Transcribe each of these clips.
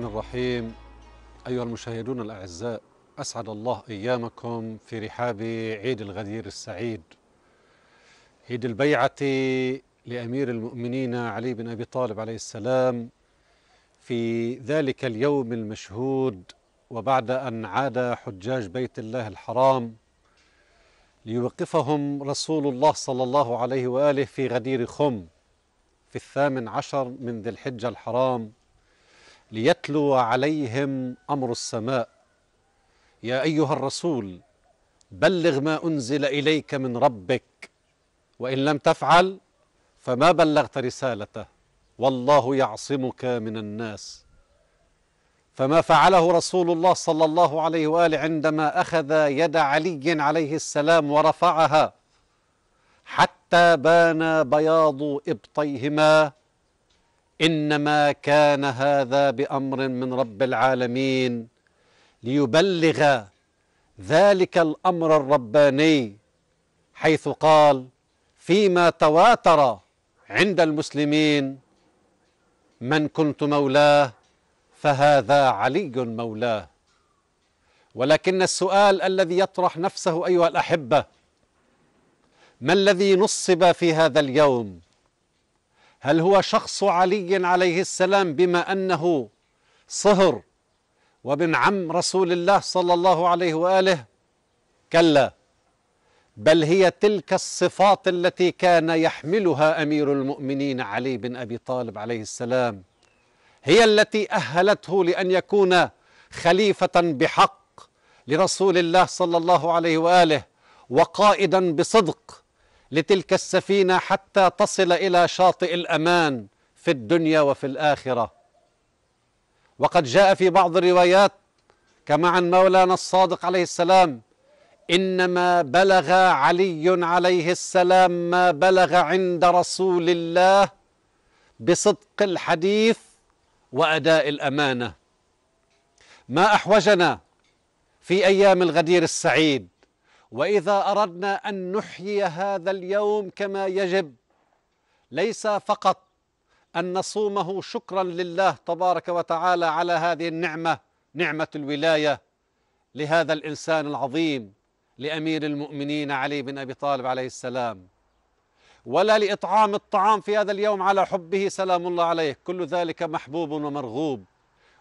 الرحيم أيها المشاهدون الأعزاء أسعد الله أيامكم في رحاب عيد الغدير السعيد عيد البيعة لأمير المؤمنين علي بن أبي طالب عليه السلام في ذلك اليوم المشهود وبعد أن عاد حجاج بيت الله الحرام ليوقفهم رسول الله صلى الله عليه وآله في غدير خم في الثامن عشر من ذي الحجة الحرام ليتلو عليهم امر السماء يا ايها الرسول بلغ ما انزل اليك من ربك وان لم تفعل فما بلغت رسالته والله يعصمك من الناس فما فعله رسول الله صلى الله عليه واله عندما اخذ يد علي عليه السلام ورفعها حتى بان بياض ابطيهما انما كان هذا بامر من رب العالمين ليبلغ ذلك الامر الرباني حيث قال فيما تواتر عند المسلمين من كنت مولاه فهذا علي مولاه ولكن السؤال الذي يطرح نفسه ايها الاحبه ما الذي نصب في هذا اليوم هل هو شخص علي عليه السلام بما أنه صهر وابن عم رسول الله صلى الله عليه وآله كلا بل هي تلك الصفات التي كان يحملها أمير المؤمنين علي بن أبي طالب عليه السلام هي التي أهلته لأن يكون خليفة بحق لرسول الله صلى الله عليه وآله وقائدا بصدق لتلك السفينه حتى تصل الى شاطئ الامان في الدنيا وفي الاخره وقد جاء في بعض الروايات كما عن مولانا الصادق عليه السلام انما بلغ علي عليه السلام ما بلغ عند رسول الله بصدق الحديث واداء الامانه ما احوجنا في ايام الغدير السعيد واذا اردنا ان نحيي هذا اليوم كما يجب ليس فقط ان نصومه شكرا لله تبارك وتعالى على هذه النعمه نعمه الولايه لهذا الانسان العظيم لامير المؤمنين علي بن ابي طالب عليه السلام ولا لاطعام الطعام في هذا اليوم على حبه سلام الله عليه كل ذلك محبوب ومرغوب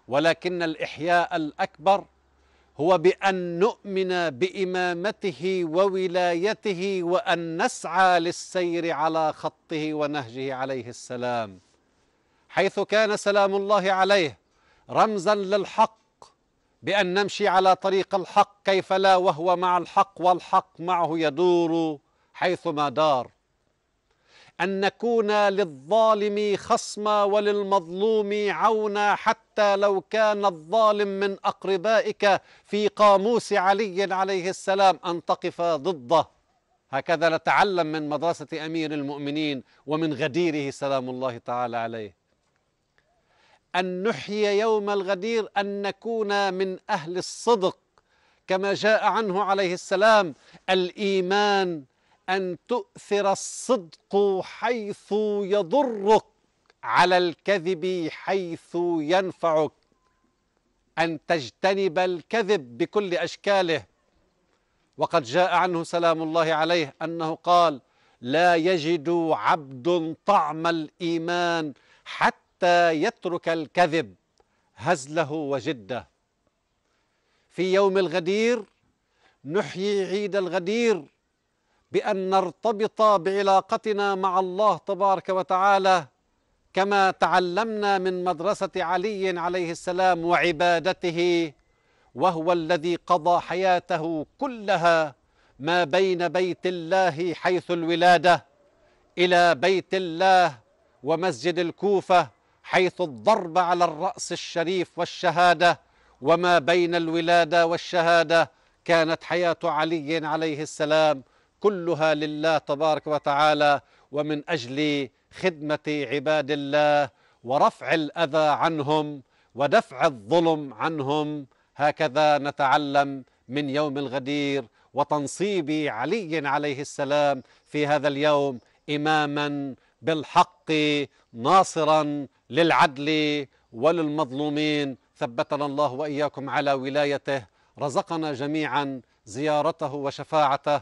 ولكن الاحياء الاكبر هو بأن نؤمن بإمامته وولايته وأن نسعى للسير على خطه ونهجه عليه السلام حيث كان سلام الله عليه رمزا للحق بأن نمشي على طريق الحق كيف لا وهو مع الحق والحق معه يدور حيثما دار أن نكون للظالم خصما وللمظلوم عونا حتى لو كان الظالم من أقربائك في قاموس علي عليه السلام أن تقف ضده هكذا نتعلم من مدرسة أمير المؤمنين ومن غديره سلام الله تعالى عليه أن نحيي يوم الغدير أن نكون من أهل الصدق كما جاء عنه عليه السلام الإيمان أن تؤثر الصدق حيث يضرك على الكذب حيث ينفعك أن تجتنب الكذب بكل أشكاله وقد جاء عنه سلام الله عليه أنه قال لا يجد عبد طعم الإيمان حتى يترك الكذب هزله وجده في يوم الغدير نحيي عيد الغدير بأن نرتبط بعلاقتنا مع الله تبارك وتعالى كما تعلمنا من مدرسة علي عليه السلام وعبادته وهو الذي قضى حياته كلها ما بين بيت الله حيث الولادة إلى بيت الله ومسجد الكوفة حيث الضرب على الرأس الشريف والشهادة وما بين الولادة والشهادة كانت حياة علي عليه السلام كلها لله تبارك وتعالى ومن اجل خدمه عباد الله ورفع الاذى عنهم ودفع الظلم عنهم هكذا نتعلم من يوم الغدير وتنصيب علي عليه السلام في هذا اليوم اماما بالحق ناصرا للعدل وللمظلومين ثبتنا الله واياكم على ولايته رزقنا جميعا زيارته وشفاعته